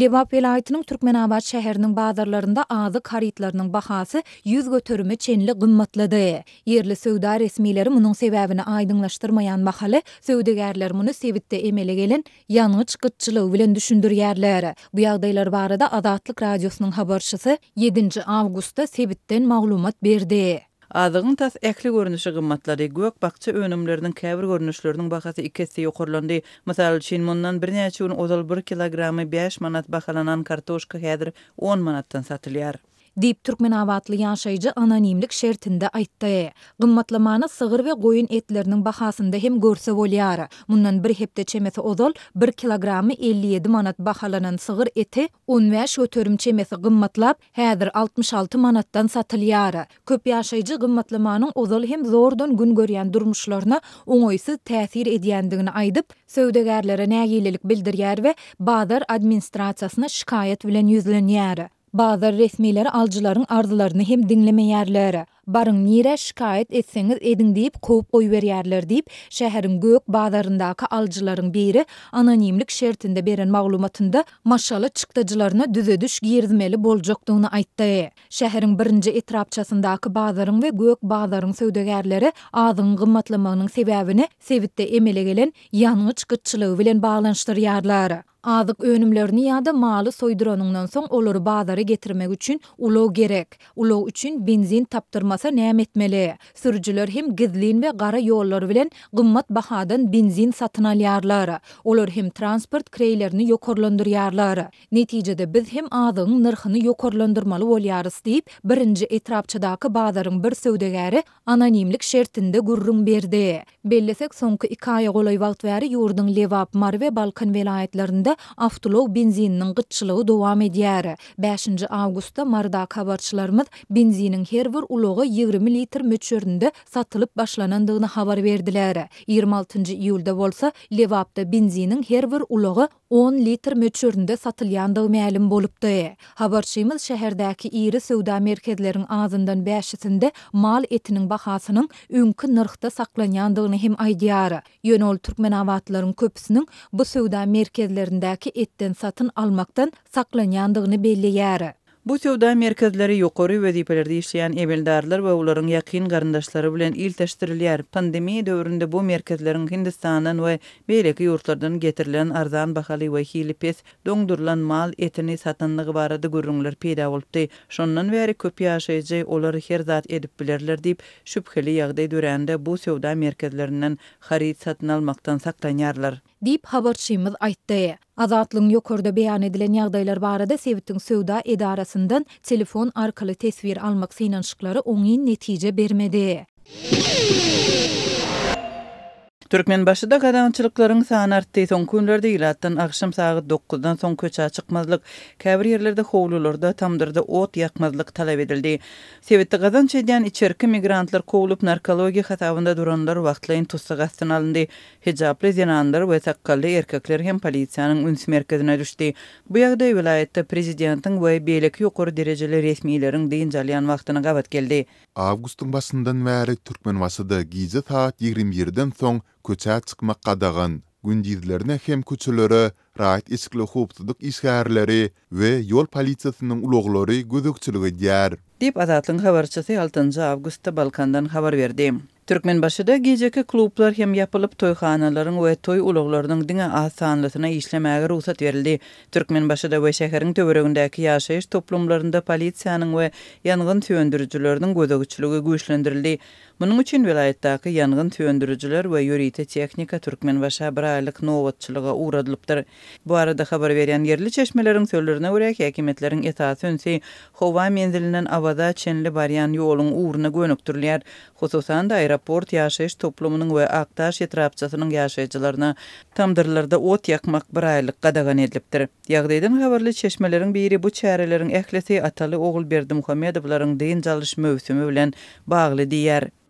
Lebap aýtyňyň Türkmenabat şäheriniň baýdarlarýynda azyk haýytlarynyň bahasy 100 göterime çenli gymmatlady. Yerli sövda resmileri munyň sebäbini aýdyňlaşdırmayan mahaly, söwdagärler muny emeli emele gelen ýanyçyq gıtçylyg düşündür düşündirýärler. Bu ýagdaýlar barada Adatlyk radiosynyň habarçysy 7-nji awgustda sebitten maglumat berdi. Azygyň tas ekli görnüşi gymmatlary gök bakça önümlerinin käbir görnüşlerinin bahasy 2 hesse ýokurlandy. Mysal üçin mundan bir näçe 1 kilogramy 5 manat bahalanan kartoshka häzir 10 manatdan satylýar. dip türkmen awatly ýaşaýjy anonimlik şertinde aýtdy. Gymmatlamany sygyr we goýun etleriniň bahasynda hem görse bolýar. Mundan bir hepde çemesi ozol 1 kilogramy 57 manat bahalanan sygyr eti 15 ötörüm çemesi gymmatlap häzir 66 manatdan satylýar. Köp ýaşaýjy gymmatlamanyň ozol hem zordan gün görýän durmuşlaryna oňoýsy täsir edýändigini aýdyp, sövdegärlere nägilelik bildirýär we bazar administrasiýasyna şikayet bilen ýüzlenýär. Bazı resmiler alcıların arzularını hem dinleme yerleri. Barın nire şikayet etseniz edin deyip kovup oy ver deyip şehrin gök bazarındaki alcıların biri anonimlik şertinde beren mağlumatında maşalı çıktacılarına düze düş girdimeli bolcoktuğunu aytta. Şehrin birinci etrapçasındaki bazarın ve gök bazarın sövdegerleri ağzın gımmatlamanın sebebini sevitte emele gelen yanıç gıççılığı bilen yerleri. Azyk önümlerini ýa-da maaly soýduranyňdan soň olary bazary getirmek üçin ulaw gerek. Ulaw üçin benzin tapdyrmasa näme etmeli? Sürjüler hem gizlin we gara ýollar bilen gymmat bahadan benzin satyn alýarlar. Olar hem transport kreýlerini ýokurlandyrýarlar. Netijede biz hem azyň nyrhyny ýokurlandyrmaly bolýarys diýip, birinji etrapçydaky bazaryň bir söwdegäri anonimlik şertinde gurrun berdi. Bellesek soňky 2 aýa golaý wagt bäri ýurdun Lewap, Marwe, Balkan welaýetlerinde Ukrainada avtolog benzinin doam doğam ediyar. 5. Augusta marda kabarçılarımız benzinin her bir ulogu 20 litr möçöründe satılıp başlanandığını havar verdiler. 26. yulda bolsa levapta benzinin her bir ulogu 10 litr möçüründe satıl yandıgı bolupdy. Habarçymyz Habarçıymız, iri sövda merkezlerin azindan beşisinde mal etinin bahasynyň öňkü nırxda saklan hem aydiyarı. Yön türkmen awatlarynyň avatların bu sövda merkezlerindäki etden satın almaktan saklan yandığını belli Bu sevda merkezleri ýokary wezipelerde işleýän ebeldarlar we ularyň ýakyn garandaşlary bilen iltäşdirilýär. Pandemiýa döwründe bu merkezleriň Hindistandan we beýleki ýurtlardan getirilen arzan bahaly we hilipes pes mal etini satanlygy barada gurrunlar peýda boldy. Şondan veri köp ýaşaýjy olary her zat edip bilerler diýip şübheli ýagdaýda döwründe bu sevda merkezlerinden harit satyn almaktan saklanýarlar. dip havarchimiz aýtdy. Azadlin yokorda beyan edilen ýagdaýlar barada sevitin sövda edi telefon arkaly tesvir almak sinanshiklari onin netije bermedi. Türkmen başı da gadançılıkların sağın arttı. Son günlerde ilattan akşam sağı 9'dan son köçe çıkmazlık. Kavir yerlerde hovlulurda tamdırda ot yakmazlık talep edildi. Sevitte gadan çeydiyen içerki migrantlar kovulup narkologi hatavında duranlar vaxtlayın tutsa gastın alındı. Hicaplı zinandır ve sakkallı erkekler hem polisiyanın ünsü merkezine düştü. Bu yagda vilayette prezidentin ve beylik yukur dereceli resmilerin deyince alayan vaktına gavat geldi. Avgustun basından veri Türkmen vasıda gizit 21 21'den son köçä çıkmak qadagan gündizlerine hem köçülere raýat iskli hupdyk isgärleri we yol polisiýasynyň uluglary gözökçülige ýer dip azatlyň habarçysy 6-njy awgustda Balkandan habar berdi Türkmen başıda gejeki klublar hem yapılıp toy xanalaryň we toy uluglarynyň diňe asanlygyna işlemäge ruhsat berildi. Türkmen başyda we şäheriň töweregindäki ýaşaýyş toplumlarynda polisiýanyň we ýangyn söndürijilerniň gözegçiligi güýçlendirildi. Munun üçin vilayetdaki yangyn töwendirijiler we yörite tehnika türkmen we şabralyk nowatçylyga uğradylypdyr. Bu arada habar berýän yerli çeşmelerin söhlerine görä häkimetleriň etasy üçin xova howa avada awada çenli baryan ýolun uğruna gönüp da aeroport ýaşaýyş toplumynyň we Aktaş etrapçasynyň ýaşaýjylaryna tamdırlarda ot ýakmak bir aýlyk gadagan edilipdir. Ýagdaýdan habarly çeşmelerin biri bu çäreleriň ählesi atalı oğul Berdi Muhammedowlaryň deyin jalış mövsümi bilen bagly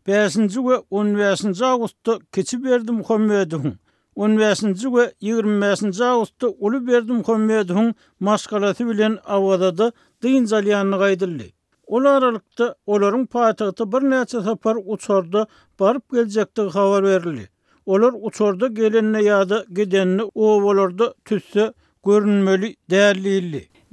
5-nji we 10-nji awgustda kiçi berdim hömmedim. 10-nji we 20-nji awgustda uly berdim hömmedim. Maskalaty bilen awadada dyn zalyanyny gaýdyldy. Ol aralykda olaryň paýtagyny bir näçe sapar uçurdy, barып geljekdigi habar berildi. Olar uçurda gelenne ýa-da gidenne owolarda tüsse görünmeli,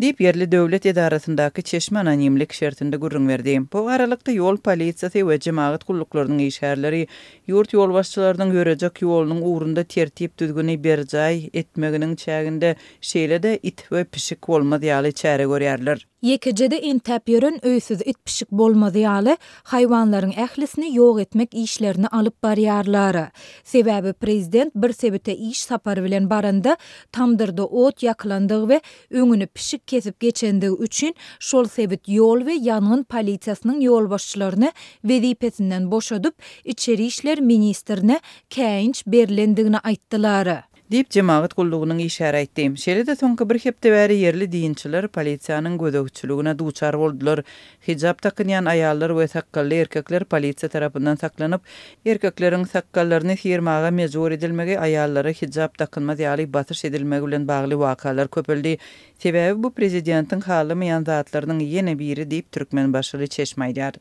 deyip yerli dövlet edarasındaki çeşme anonimlik şertinde gurrun verdi. Bu aralıkta yol polisiyası ve cemaat kulluklarının işerleri, yurt yol başçılarının görecek yolunun uğrunda tertip düzgünü bercay etmeginin çeğinde şeyle de it ve pişik olmaz yali çare görerler. Yekecede in tepyörün öysüz it pişik bolmaz yali hayvanların ehlisini yok etmek işlerini alıp bariyarları. Sebebi prezident bir sebete iş sapar bilen barında tamdırda ot yakılandığı ve öngünü pişik kesip geçendiği üçün şol sebit yol ve yanın politiyasının yol başçılarını vedipesinden boşadıp içeri işler ministerine kəinç berlendigini aittilarını deyip cemaat kulluğunun işare etdi. Şeli de bir hepte veri yerli diyinçiler polisiyanın gödökçülüğüne duçar oldular. Hicab takınyan ayarlar ve sakkallı erkekler polisi tarafından saklanıp erkeklerin sakkallarını firmağa mecbur edilmege ayarlara hicab takınma ziyali batış edilmege ulan bağlı vakalar köpüldü. Sebebi bu prezidentin halı mıyan zatlarının yeni biri deyip Türkmen başarı çeşmaydiyar.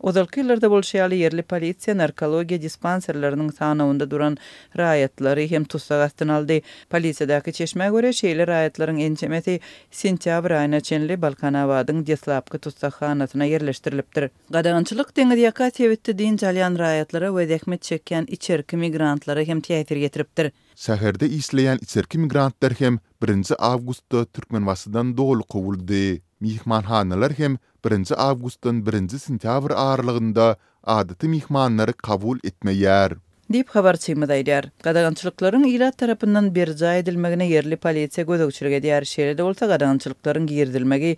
Odalki yıllarda yerli polisiyan arkeologi dispanserlerinin sanavunda duran rayetleri hem tusagastına aldı. Polisiyadaki çeşme göre şeyli rayetlerin enceymeti Sintiabr ayına çenli Balkan avadın deslapkı tutsak hanatına yerleştirilipdir. Qadağınçılık dengid yaka tevittü din jalyan rayetlara ve dekmet çekken içerki migrantlara hem teyfir getiripdir. Seherde isleyen içerki migrantlar hem 1. avgustu Türkmen vasıdan doğul kovuldi. Mihman hanalar hem 1. avgustu 1. sintiabr ağırlığında adatı mihmanları kavul etmeyer. dip habarçymy daýdyr. Gadagançylykların Irak tarapyndan berja edilmegine yerli polisiýa gözegçilik edýär. Şeýle olsa gadagançylykların girdilmegi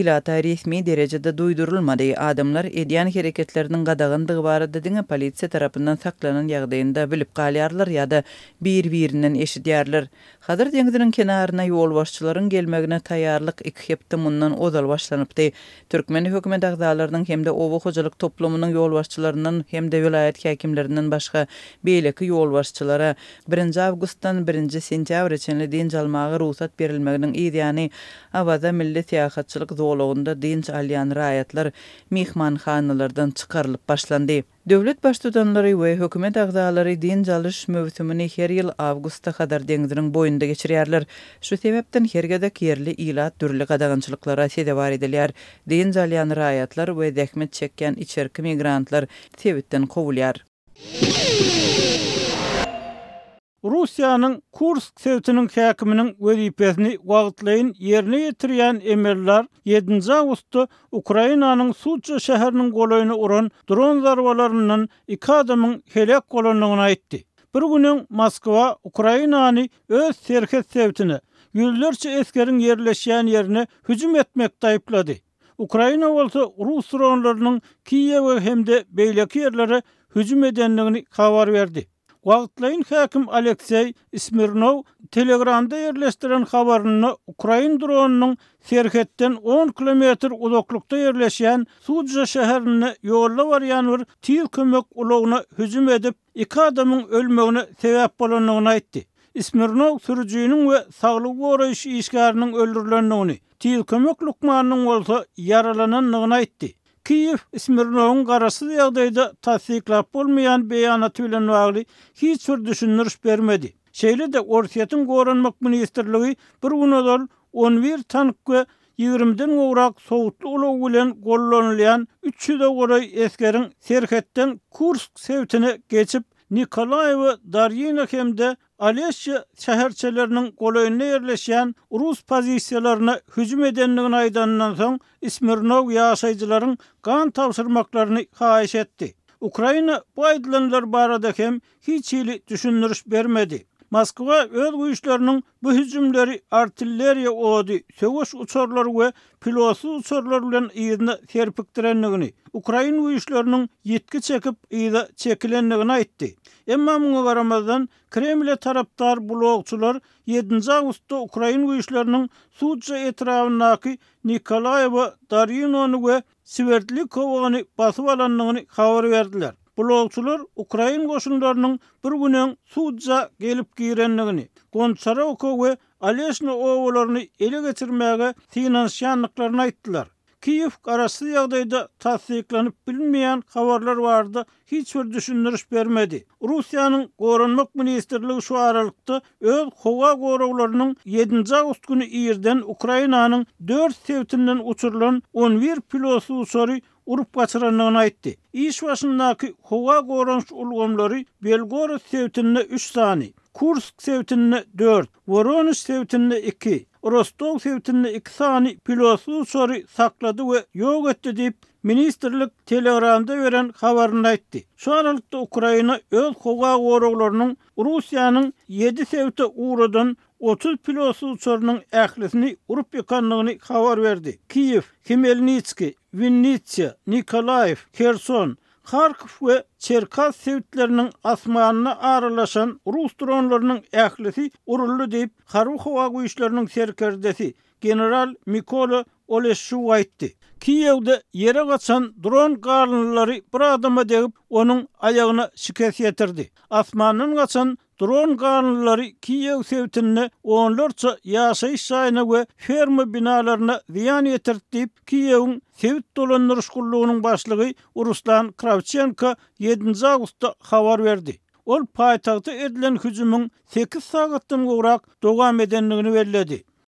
Irak tarihmi derejede duýdurulmady. Adamlar edýän hereketleriniň gadagandygy barada diňe polisiýa tarapyndan saklanan ýagdaýynda bilip galýarlar ýa-da bir-birinden eşidýärler. Hazır deňizdiniň kenarına ýol başçylaryň gelmegine taýýarlyk 2 hepde mundan ozal başlanypdy. Türkmen hökümet agdalarynyň hem-de owa hojalyk toplumynyň ýol hem-de welaýat häkimleriniň başga beýleki ýol başçylara 1-nji 1-nji sentýabr üçin diňe jalmagy ruhsat berilmeginiň ideýany awaza milli täýahatçylyk dowlagynda dinç alýan raýatlar mehmanxanalardan çykarylyp başlandy. Döwlet başdudanlary we hökümet agdalary diňe jalyş möwtümini her ýyl awgustda gadar deňdiriň boýunda geçirýärler. Şu sebäpden her gede kerli ýylat dürli gadagynçylyklara sede bar edilýär. Diňe jalýan raýatlar we dähmet çekýän içerki migrantlar tebitden kowulýar. Rusiyanın Kursk sevtinin hakiminin vezipesini vaqtlayın yerni yetiriyan emirlar 7. Ağustu Ukrayna'nın Sucu şehrinin goloyunu uran dron zarvalarının 2 adamın helak kolonluğuna itti. Bir günün Moskva Ukrayna'nı öz serket sevtini yüzlerce eskerin yerleşen yerini hücum etmək dayıpladı. Ukrayna bolsa Rus dronlarının Kiyev ve hem beylaki hücum edenliğini kavar verdi. Vaqtlayın hakim Aleksey Ismirnov Telegram'da yerleştiren xabarını Ukrayin dronunun Serhetten 10 km uzaklıkta yerleşen Sudja şehrini yolla varyan bir tir kömök uluğuna hücum edip iki adamın ölmeğine sebep bolanlığını aytti. Ismirnov sürücüyünün ve sağlık uğrayışı işgarının öldürülenliğini tir kömök lukmanının olsa yaralananlığını aytti. Kiev Smirnov'un garası yağdaydı tasdikla bulmayan beyanat ile nağlı hiç bir düşünürüş vermedi. Şeyle de Orsiyet'in Goranmak Ministerliği bir gün odol 11 tank ve 20'den uğrak soğutlu ulu ulen kullanılayan 300'e uğrayı eskerin serhetten Kursk sevtine geçip Nikolaeva Daryina hemde Alesya şəhərçələrinin qolayında yerleşen Rus pozisiyalarına hücum edənliğin aydanından son İsmirnov yaşayıcıların qan tavsırmaqlarını xayiş etdi. Ukrayna bu aydılanlar barada hem hiç ili düşünürüş bermedi. Moskva öz güýçlerini bu hüjümleri artilleriýa ýa-da söwüş uçurlary we pilotsuz uçurlar bilen ýerini terpikdirenligini, Ukraina güýçleriniň ýetki çekip ýa-da çekilenligini aýtdy. Emma muňa garamazdan Kremli tarapdar blogçular 7-nji awgustda Ukraina güýçleriniň Suwça etrawynyndaky Nikolaýew Darinonuwa Sverdlikowany basyp alanlygyny habar berdiler. Bloçular Ukrayn goşundarının bir günəng suca gelip girənligini, Gonçara oku və Alesna oğullarını elə gətirməyə finansiyanlıqlarını aytdılar. Kiyev qarası yağdaydı təsdiqlənib bilməyən xəbərlər vardı, hiç bir düşündürüş vermədi. Rusiyanın qorunma ministrliyi şu aralıqda öz xova qoruqlarının 7-ci avqust günü Ukraynanın 4 sevtindən uçurulan 11 pilosu soruy urup gaçyranlygyny aýtdy. Iş başyndaky howa gorunç ulgamlary Belgorod sewtinde 3 sany, Kursk sevtinne 4, Voronezh sevtinne 2, Rostov sevtinne 2 sani pilosu sori sakladı ve yok etdi deyip ministerlik telegramda veren havarına etdi. Şu aralıkta Ukrayna öz koga goroglarının Rusya'nın 7 sevti uğradın 30 pilosu sorunun ehlisini urup yıkanlığını havar verdi. Kiev, Kimelnitski, Vinnitsi, Nikolaev, Kerson, Kharkov ve Çerkaz sevitlerinin asmağına ağrılaşan Rus dronlarının ehlisi Urullu deyip Kharukhova güyüşlerinin serkerdesi General Mikola ole şu aýtdy. Kiýewde ýere gaçan dron garlanlary bir adama degip onuň ayağyna şikäs ýetirdi. Asmanyň gaçan dron garlanlary Kiýew sewtinni onlarça ýaşaýyş saýyna we ferma binalaryna ziyan ýetirip Kiýewiň sewt dolanyş gullugynyň başlygy Ruslan Kravchenko 7-nji awgustda habar berdi. Ol paýtagda edilen hüjümiň 8 sagatdan gowrak dogam edenligini belledi.